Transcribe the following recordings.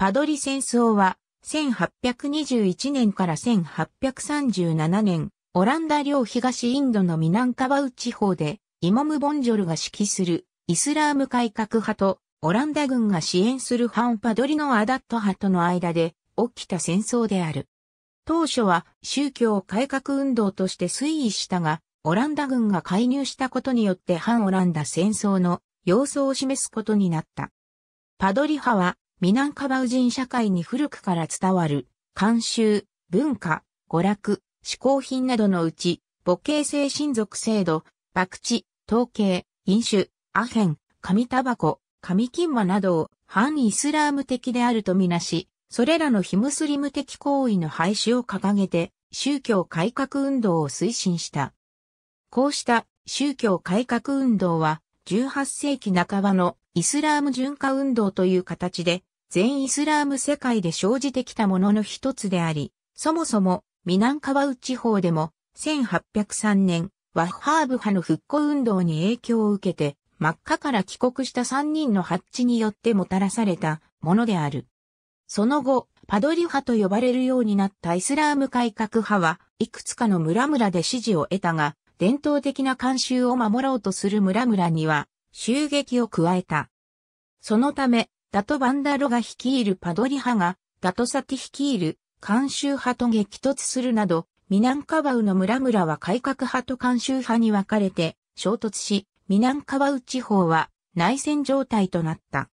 パドリ戦争は、1821年から1837年、オランダ領東インドの南カバウ地方で、イモム・ボンジョルが指揮するイスラーム改革派とオランダ軍が支援するハンパドリのアダット派との間で起きた戦争である。当初は宗教改革運動として推移したが、オランダ軍が介入したことによって反オランダ戦争の様相を示すことになった。パドリ派は南カバウ人社会に古くから伝わる、慣習、文化、娯楽、嗜好品などのうち、母系性親族制度、博打、統計、飲酒、アヘン、紙タバコ、紙金馬などを反イスラーム的であるとみなし、それらの非ムスリム的行為の廃止を掲げて、宗教改革運動を推進した。こうした宗教改革運動は、18世紀半ばのイスラーム順化運動という形で全イスラーム世界で生じてきたものの一つであり、そもそも南川内地方でも1803年ワッハーブ派の復興運動に影響を受けて、真っ赤から帰国した3人の発地によってもたらされたものである。その後、パドリ派と呼ばれるようになったイスラーム改革派はいくつかの村々で支持を得たが、伝統的な慣習を守ろうとする村々には襲撃を加えた。そのため、ダト・バンダロが率いるパドリ派が、ダト・サティ率いる監修派と激突するなど、ミナンカバウの村々は改革派と監修派に分かれて衝突し、ミナンカバウ地方は内戦状態となった。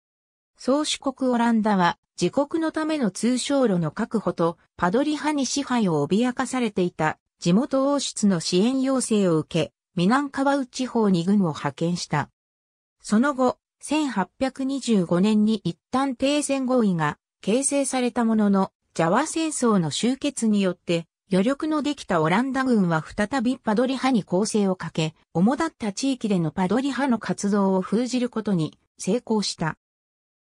宗主国オランダは自国のための通商路の確保とパドリ派に支配を脅かされていた地元王室の支援要請を受け、ミナンカバウ地方に軍を派遣した。その後、1825年に一旦停戦合意が形成されたものの、ジャワ戦争の終結によって、余力のできたオランダ軍は再びパドリ派に攻勢をかけ、主だった地域でのパドリ派の活動を封じることに成功した。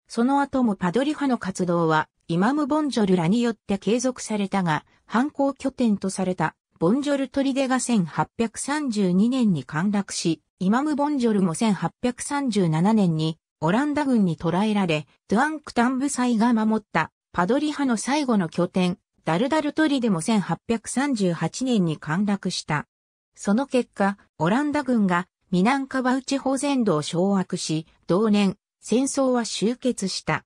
その後もパドリ派の活動は、イマム・ボンジョルらによって継続されたが、反抗拠点とされたボンジョルトリデが1832年に陥落し、イマム・ボンジョルも1837年にオランダ軍に捕らえられ、トゥアンクタンサイが守ったパドリ派の最後の拠点、ダルダルトリデも1838年に陥落した。その結果、オランダ軍がミナンカバウチ保全土を掌握し、同年、戦争は終結した。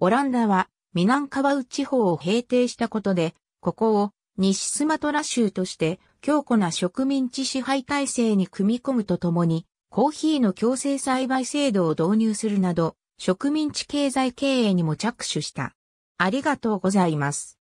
オランダはミナンカ川内地方を平定したことで、ここを西スマトラ州として強固な植民地支配体制に組み込むとともに、コーヒーの強制栽培制度を導入するなど、植民地経済経営にも着手した。ありがとうございます。